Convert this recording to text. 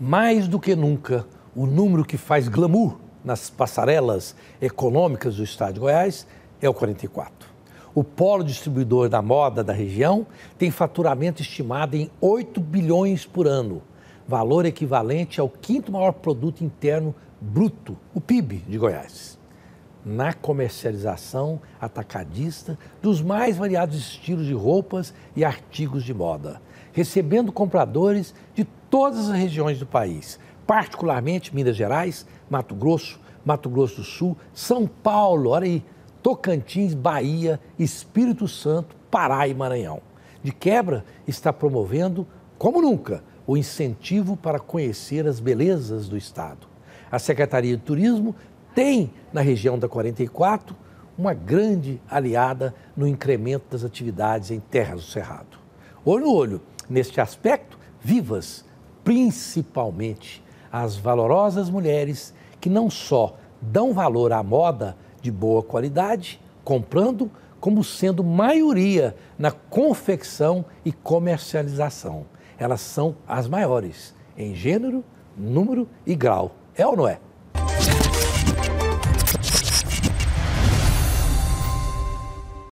mais do que nunca, o número que faz glamour nas passarelas econômicas do estado de Goiás é o 44. O polo distribuidor da moda da região tem faturamento estimado em 8 bilhões por ano, valor equivalente ao quinto maior produto interno bruto, o PIB de Goiás na comercialização atacadista dos mais variados estilos de roupas e artigos de moda, recebendo compradores de todas as regiões do país, particularmente Minas Gerais, Mato Grosso, Mato Grosso do Sul, São Paulo, olha aí, Tocantins, Bahia, Espírito Santo, Pará e Maranhão. De quebra, está promovendo, como nunca, o incentivo para conhecer as belezas do Estado. A Secretaria de Turismo tem na região da 44 uma grande aliada no incremento das atividades em terras do Cerrado. Olho no olho, neste aspecto, vivas principalmente as valorosas mulheres que não só dão valor à moda de boa qualidade, comprando, como sendo maioria na confecção e comercialização. Elas são as maiores em gênero, número e grau. É ou não é?